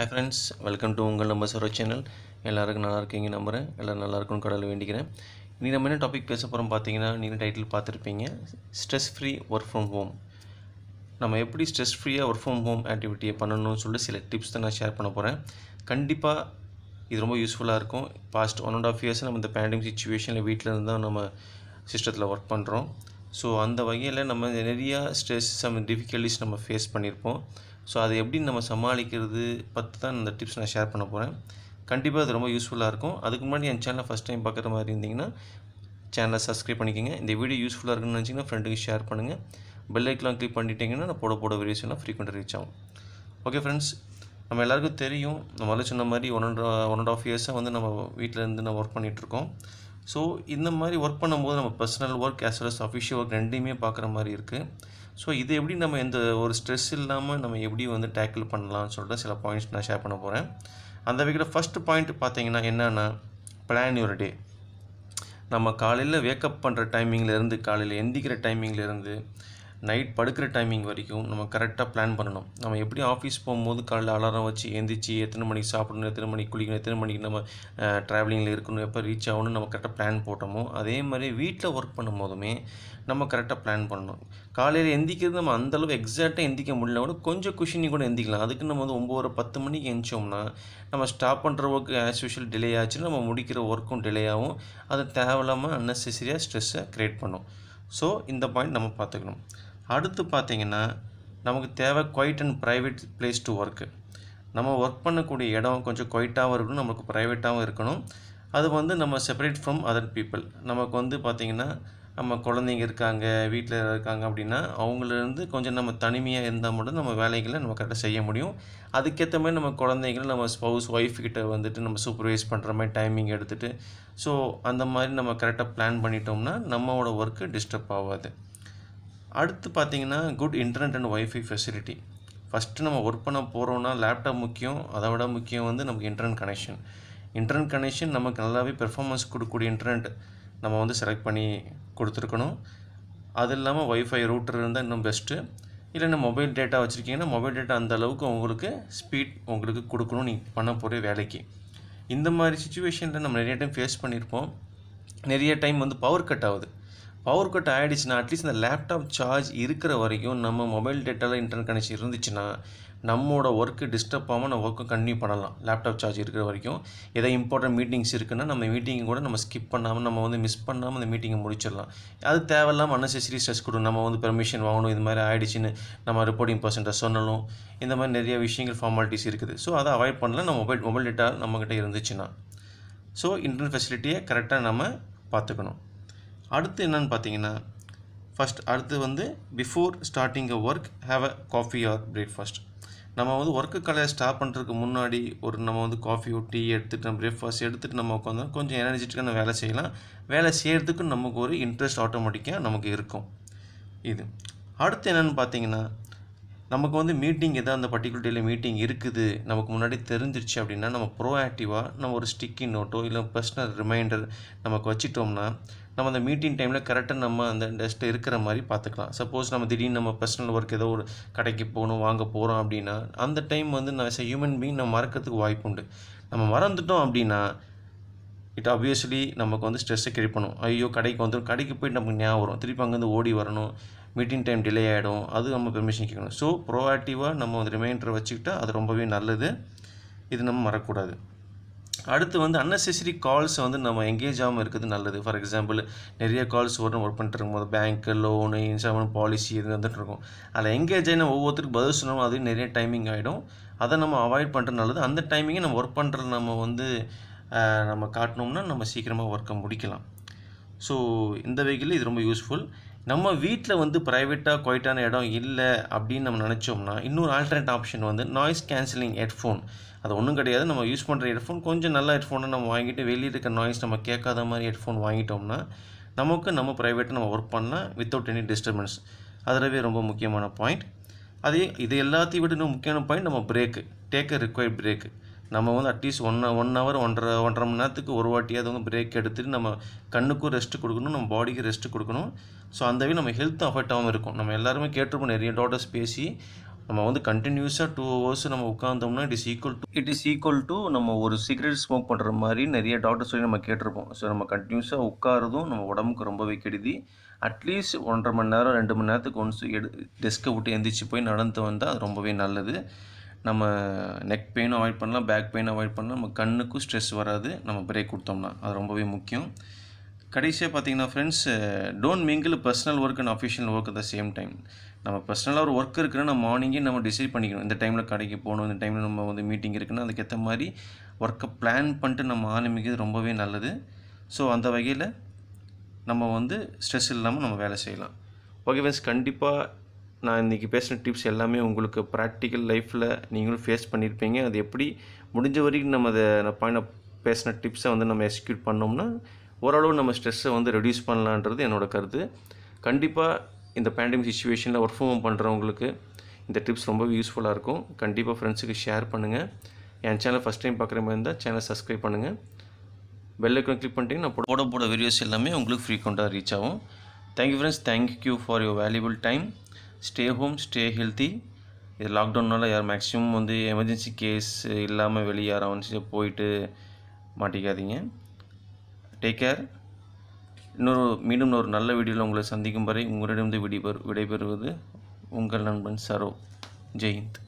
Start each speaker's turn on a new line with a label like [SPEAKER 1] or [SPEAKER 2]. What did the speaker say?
[SPEAKER 1] hi friends welcome to உங்கள் நம்ம Saro channel எல்லாருக்கும் நல்லா இருக்கீங்க நம்புகிறேன் எல்லோரும் நல்லா இருக்கும்னு கடவுள் வேண்டிக்கிறேன் இன்றைக்கி நம்ம என்ன டாபிக் பேச போகிறோம் பார்த்தீங்கன்னா நீங்கள் டைட்டில் பார்த்துருப்பீங்க stress free work from home நம்ம எப்படி ஸ்ட்ரெஸ் ஃப்ரீயாக ஒர்க் ஃப்ரம் ஹோம் ஆக்டிவிட்டியை பண்ணணும்னு சொல்லிட்டு சில டிப்ஸ் தான் நான் ஷேர் பண்ண போகிறேன் கண்டிப்பாக இது ரொம்ப யூஸ்ஃபுல்லாக இருக்கும் past one and half years நம்ம இந்த பேண்டமிக் சுச்சுவேஷனில் வீட்டில் இருந்து தான் நம்ம சிஸ்டத்தில் ஒர்க் பண்ணுறோம் ஸோ அந்த வகையில் நம்ம நிறையா ஸ்ட்ரெஸ் சம் டிஃபிகல்ட்டிஸ் நம்ம ஃபேஸ் பண்ணியிருப்போம் ஸோ அதை எப்படி நம்ம சமாளிக்கிறது பற்றி தான் இந்த டிப்ஸ் நான் ஷேர் பண்ண போகிறேன் கண்டிப்பாக அது ரொம்ப யூஸ்ஃபுல்லாக இருக்கும் அதுக்கு முன்னாடி என் சேனலை ஃபஸ்ட் டைம் பார்க்குற மாதிரி இருந்தீங்கன்னா சேனலை சப்ஸ்கிரைப் பண்ணிக்கோங்க இந்த வீடியோ யூஸ்ஃபுல்லாக இருக்குன்னு நினச்சிங்கன்னா ஃப்ரெண்டுக்கு ஷேர் பண்ணுங்கள் பெல் ஐக்கெலாம் கிளிக் பண்ணிட்டீங்கன்னா நான் போட போட வீடியோஸ்லாம் ஃப்ரீக்வெண்ட்டாக ரீச் ஆகும் ஓகே ஃப்ரெண்ட்ஸ் நம்ம எல்லாருக்கும் தெரியும் நம்ம சொன்ன மாதிரி one and one and half இயர்ஸாக வந்து நம்ம வீட்டிலேருந்து நம்ம ஒர்க் பண்ணிகிட்ருக்கோம் ஸோ இந்த மாதிரி ஒர்க் பண்ணும்போது நம்ம personal work as well as official work ரெண்டையுமே பார்க்குற மாதிரி இருக்குது ஸோ இது எப்படி நம்ம எந்த ஒரு ஸ்ட்ரெஸ் இல்லாமல் நம்ம எப்படி வந்து டேக்கிள் பண்ணலாம்னு சொல்லிட்டு சில பாயிண்ட்ஸ் நான் ஷேர் பண்ண போகிறேன் அந்த வகையில் ஃபஸ்ட் பாயிண்ட் பார்த்தீங்கன்னா என்னென்னா பிளான் யூர் டே நம்ம காலையில் வேக்கப் பண்ணுற டைமிங்கில் இருந்து காலையில் எந்திக்கிற இருந்து நைட் படுக்கிற டைமிங் வரைக்கும் நம்ம கரெக்டாக பிளான் பண்ணணும் நம்ம எப்படி ஆஃபீஸ் போகும்போது காலையில் அலாரம் வச்சு எந்திரிச்சு எத்தனை மணிக்கு சாப்பிடணும் எத்தனை மணிக்கு குளிக்கணும் எத்தனை மணிக்கு நம்ம ட்ராவலிங்கில் இருக்கணும் எப்போ ரீச் ஆகணும் நம்ம கரெக்டாக பிளான் போட்டோமோ அதே மாதிரி வீட்டில் ஒர்க் பண்ணும் நம்ம கரெக்டாக பிளான் பண்ணணும் காலையில் எந்திக்கிறது நம்ம அந்தளவுக்கு எக்ஸாக்டாக எந்திக்க முடியல கூட கொஞ்சம் குஷினி கூட எந்திக்கலாம் அதுக்கு நம்ம வந்து ஒம்பது பத்து மணிக்கு எந்திச்சோம்னா நம்ம ஸ்டாப் பண்ணுற ஒர்க் ஆஸ் யூஷுவல் டிலே ஆச்சுன்னா நம்ம முடிக்கிற ஒர்க்கும் டிலே ஆகும் அது தேவையில்லாமல் அன்னெசரியாக ஸ்ட்ரெஸ்ஸை க்ரியேட் பண்ணும் ஸோ இந்த பாயிண்ட் நம்ம பார்த்துக்கணும் அடுத்து பார்த்திங்கன்னா நமக்கு தேவை quiet and private place to work நம்ம ஒர்க் பண்ணக்கூடிய இடம் கொஞ்சம் குவைட்டாகவும் இருக்கணும் நமக்கு ப்ரைவேட்டாகவும் இருக்கணும் அது வந்து நம்ம செப்பரேட் ஃப்ரம் அதர் பீப்புள் நமக்கு வந்து பார்த்திங்கன்னா நம்ம குழந்தைங்க இருக்காங்க வீட்டில் இருக்காங்க அப்படின்னா அவங்களேருந்து கொஞ்சம் நம்ம தனிமையாக இருந்தால் மட்டும் நம்ம வேலைகளை நம்ம கரெக்டாக செய்ய முடியும் அதுக்கேற்ற மாதிரி நம்ம குழந்தைங்கள நம்ம ஸ்பவுஸ் ஒய்ஃப் கிட்ட வந்துட்டு நம்ம சூப்பர்வைஸ் பண்ணுற மாதிரி டைமிங் எடுத்துகிட்டு ஸோ அந்த மாதிரி நம்ம கரெக்டாக பிளான் பண்ணிட்டோம்னா நம்மளோட ஒர்க்கு டிஸ்டர்ப் ஆகாது அடுத்து பார்த்தீங்கன்னா good internet and wifi facility first நம்ம ஒர்க் பண்ண போகிறோம்னா லேப்டாப் முக்கியம் அதை விட முக்கியம் வந்து நமக்கு இன்டர்நெட் கனெக்ஷன் இன்டர்நெட் கனெக்ஷன் நமக்கு நல்லாவே பெர்ஃபார்மன்ஸ் கொடுக்கக்கூடிய இன்டர்நெட் நம்ம வந்து செலக்ட் பண்ணி கொடுத்துருக்கணும் அது இல்லாமல் ஒய்ஃபை ரூட்டர் இருந்தால் இன்னும் பெஸ்ட்டு இல்லைன்னா மொபைல் டேட்டா வச்சுருக்கீங்கன்னா மொபைல் டேட்டா அந்த அளவுக்கு உங்களுக்கு ஸ்பீட் உங்களுக்கு கொடுக்கணும் நீங்கள் பண்ண போகிற வேலைக்கு இந்த மாதிரி சுச்சுவேஷனில் நம்ம நிறைய டைம் ஃபேஸ் பண்ணியிருப்போம் நிறைய டைம் வந்து பவர் கட் ஆகுது பவர் கட் ஆகிடுச்சுன்னா அட்லீஸ்ட் இந்த லேப்டாப் சார்ஜ் இருக்கிற வரைக்கும் நம்ம மொபைல் டேட்டாவில் இன்டர்நெட் கனெக்ஷன் இருந்துச்சுன்னா நம்மளோட ஒர்க்கு டிஸ்டர்ப் ஆகாமல் நம்ம ஒர்க்கு கண்டினியூ பண்ணலாம் லேப்டாப் சார்ஜ் இருக்கிற வரைக்கும் எதாவது இம்பார்ட்டன்ட் மீட்டிங்ஸ் இருக்குன்னா நம்ம மீட்டிங் கூட நம்ம ஸ்கிப் பண்ணாமல் நம்ம வந்து மிஸ் பண்ணாமல் அந்த மீட்டிங்கை முடிச்சிடலாம் அது தேவையில்லாமல் அன்னசரி ஸ்ட்ரெஸ் கொடுக்கும் நம்ம வந்து பெர்மிஷன் வாங்கணும் இது மாதிரி ஆகிடுச்சின்னு நம்ம ரிப்போர்ட்டிங் பர்சன்ட்டை சொல்லணும் இந்த மாதிரி நிறைய விஷயங்கள் ஃபார்மாலிட்டிஸ் இருக்குது ஸோ அதை அவாய்ட் பண்ணலாம் நம்ம மொபைல் மொபைல் டேட்டா நம்மக்கிட்ட இருந்துச்சுன்னா ஸோ இன்டர்நெட் ஃபெசிலிட்டியை கரெக்டாக நம்ம பார்த்துக்கணும் அடுத்து என்னென்னு பார்த்தீங்கன்னா ஃபஸ்ட் அடுத்து வந்து before starting a work have a coffee or breakfast நம்ம வந்து ஒர்க்கு கலையை ஸ்டார்ட் பண்ணுறதுக்கு முன்னாடி ஒரு நம்ம வந்து காஃபியோ டீ எடுத்துகிட்டு பிரேக்ஃபாஸ்ட் எடுத்துகிட்டு நம்ம உட்காந்து கொஞ்சம் எனர்ஜெட்டிக்காக நம்ம வேலை செய்யலாம் வேலை செய்கிறதுக்கு நமக்கு ஒரு இன்ட்ரெஸ்ட் ஆட்டோமேட்டிக்காக நமக்கு இருக்கும் இது அடுத்து என்னென்னு பார்த்தீங்கன்னா நமக்கு வந்து மீட்டிங் எதாவது அந்த பர்டிகுலர் டேயில் மீட்டிங் இருக்குது நமக்கு முன்னாடி தெரிஞ்சிருச்சு அப்படின்னா நம்ம ப்ரோஆக்டிவாக நம்ம ஒரு ஸ்டிக்கி நோட்டோ இல்லை பர்சனல் ரிமைண்டர் நமக்கு வச்சுட்டோம்னா நம்ம அந்த மீட்டிங் டைமில் கரெக்டாக நம்ம அந்த டஸ்ட் இருக்கிற மாதிரி பார்த்துக்கலாம் சப்போஸ் நம்ம திடீர்னு நம்ம பர்சனல் ஒர்க் ஏதோ ஒரு கடைக்கு போகணும் வாங்க போகிறோம் அப்படின்னா அந்த டைம் வந்து நான் எஸ் ஹியூமன் பீங் நம்ம மறக்கிறதுக்கு வாய்ப்பு உண்டு நம்ம மறந்துட்டோம் அப்படின்னா இட் ஆப்வியஸ்லி நமக்கு வந்து ஸ்ட்ரெஸ்ஸை கிரியேட் ஐயோ கடைக்கு வந்துடும் கடைக்கு போய் நமக்கு ஞாபகம் வரும் திருப்பி அங்கேருந்து ஓடி வரணும் மீட்டிங் டைம் டிலே ஆகிடும் அது நம்ம பெர்மிஷன் கேட்கணும் ஸோ ப்ரோஆக்டிவாக நம்ம வந்து ரிமைண்டரை வச்சுக்கிட்டால் அது ரொம்பவே நல்லது இது நம்ம மறக்கக்கூடாது அடுத்து வந்து அன்னெசரி கால்ஸ் வந்து நம்ம எங்கேஜ் ஆகாமல் இருக்கிறது நல்லது ஃபார் எக்ஸாம்பிள் நிறைய கால்ஸ் வரும் ஒர்க் பண்ணிட்டு இருக்கும்போது பேங்க்கு லோனு இன்ஸ்டால்மெண்ட் பாலிசி இது வந்துட்டு இருக்கும் அதில் எங்கேஜ் ஆகி நம்ம ஒவ்வொருத்தருக்கு பதில் சொன்னாலும் அதுவும் நிறைய டைமிங் ஆகிடும் அதை நம்ம அவாய்ட் பண்ணுறது நல்லது அந்த டைமிங்கை நம்ம ஒர்க் பண்ணுற நம்ம வந்து நம்ம காட்டினோம்னா நம்ம சீக்கிரமாக ஒர்க்கை முடிக்கலாம் ஸோ இந்த வெஹிக்கிள் இது ரொம்ப யூஸ்ஃபுல் நம்ம வீட்டில் வந்து ப்ரைவேட்டாக குவைட்டான இடம் இல்லை அப்படின்னு நம்ம நினச்சோம்னா இன்னொரு ஆல்டர்னேட் ஆப்ஷன் வந்து நாய்ஸ் கேன்சலிங் ஹெட்ஃபோன் அது ஒன்றும் கிடையாது நம்ம யூஸ் பண்ணுற ஹெட்ஃபோன் கொஞ்சம் நல்ல ஹெட்ஃபோனை நம்ம வாங்கிட்டு வெளியில் இருக்க நாய்ஸ் நம்ம கேட்காத மாதிரி ஹெட்ஃபோன் வாங்கிட்டோம்னா நமக்கு நம்ம ப்ரைவேட்டாக நம்ம ஒர்க் பண்ணால் வித்தவுட் எனி டிஸ்டர்பன்ஸ் அதிலவே ரொம்ப முக்கியமான பாயிண்ட் அதே இது எல்லாத்தையும் விட இன்னும் முக்கியமான பாயிண்ட் நம்ம break take a required break நம்ம வந்து அட்லீஸ்ட் ஒன் ஒன் ஹவர் ஒன்றரை ஒன்றரை மணி நேரத்துக்கு ஒரு வாட்டியாவது வந்து பிரேக் எடுத்துட்டு நம்ம கண்ணுக்கும் ரெஸ்ட்டு கொடுக்கணும் நம்ம பாடிக்கு ரெஸ்ட்டு கொடுக்கணும் ஸோ அந்தவே நம்ம ஹெல்த் அஃபெக்ட் ஆகாமல் இருக்கும் நம்ம எல்லாருமே கேட்டிருப்போம் நிறைய டாக்டர்ஸ் பேசி நம்ம வந்து கண்டினியூஸாக டூ ஹவர்ஸ் நம்ம உட்காந்தோம்னா it is equal to it is equal to நம்ம ஒரு சிகரெட் ஸ்மோக் பண்ணுற மாதிரி நிறைய டாக்டர் சொல்லி நம்ம கேட்டிருப்போம் ஸோ நம்ம கண்டினியூஸாக உட்காரதும் நம்ம உடம்புக்கு ரொம்பவே கெடுதி அட்லீஸ்ட் ஒன்றரை மணி நேரம் ரெண்டு மணி நேரத்துக்கு ஒன்ஸ் எடு டெஸ்க்கை விட்டு எந்திரிச்சு போய் நடந்து வந்தால் அது ரொம்பவே நல்லது நம்ம நெக் பெயினும் அவாய்ட் பண்ணலாம் பேக் பெயினும் அவாய்ட் பண்ணலாம் நம்ம கண்ணுக்கும் ஸ்ட்ரெஸ் வராது நம்ம பிரேக் கொடுத்தோம்னா அது ரொம்பவே முக்கியம் கடைசியாக பார்த்தீங்கன்னா friends don't mingle personal work and official work at the same time நம்ம பர்சனலாக ஒரு ஒர்க் இருக்குன்னா நம்ம மார்னிங்கே நம்ம டிசைட் பண்ணிக்கணும் இந்த டைமில் கடைக்கு போகணும் இந்த டைமில் நம்ம வந்து மீட்டிங் இருக்குன்னா அதுக்கேற்ற மாதிரி ஒர்க்கை பிளான் பண்ணிட்டு நம்ம ஆரம்பிக்கிறது ரொம்பவே நல்லது ஸோ அந்த வகையில் நம்ம வந்து ஸ்ட்ரெஸ் இல்லாமல் நம்ம வேலை செய்யலாம் ஓகே ஃப்ரெண்ட்ஸ் கண்டிப்பாக நான் இன்றைக்கி பேசின டிப்ஸ் எல்லாமே உங்களுக்கு ப்ராக்டிக்கல் லைஃப்பில் நீங்களும் ஃபேஸ் பண்ணியிருப்பீங்க அது எப்படி முடிஞ்ச வரைக்கும் நம்ம அதை பாயிண்ட் பேசின டிப்ஸை வந்து நம்ம எக்ஸிக்யூட் பண்ணோம்னா ஓரளவு நம்ம ஸ்ட்ரெஸ்ஸை வந்து ரெடியூஸ் பண்ணலான்றது என்னோடய கருத்து கண்டிப்பாக இந்த பேண்டமிக் சுச்சுவேஷனில் ஒர்க் ஃப்ரம் ஹோம் பண்ணுறவங்களுக்கு இந்த டிப்ஸ் ரொம்ப யூஸ்ஃபுல்லாக இருக்கும் கண்டிப்பாக ஃப்ரெண்ட்ஸுக்கு ஷேர் பண்ணுங்கள் என் சேனல் ஃபஸ்ட் டைம் பார்க்குற மாதிரி இருந்தால் சேனல் சப்ஸ்கிரைப் பண்ணுங்கள் பெல் ஐக்கன் கிளிக் பண்ணிட்டீங்கன்னா நான் போட போட வீடியோஸ் எல்லாமே உங்களுக்கு ஃப்ரீக்வெண்ட்டாக ரீச் ஆகும் thank you friends thank you for your valuable time stay home stay healthy இது லாக்டவுனால் யார் மேக்ஸிமம் வந்து எமர்ஜென்சி கேஸ் இல்லாமல் வெளியே யாரும் போயிட்டு மாட்டிக்காதீங்க டேக் கேர் இன்னொரு மீண்டும் ஒரு நல்ல வீடியோவில் உங்களை சந்திக்கும் வரை உங்களிடம் விடைபெறு விடைபெறுவது உங்கள் நண்பன் சரோ ஜெயந்த்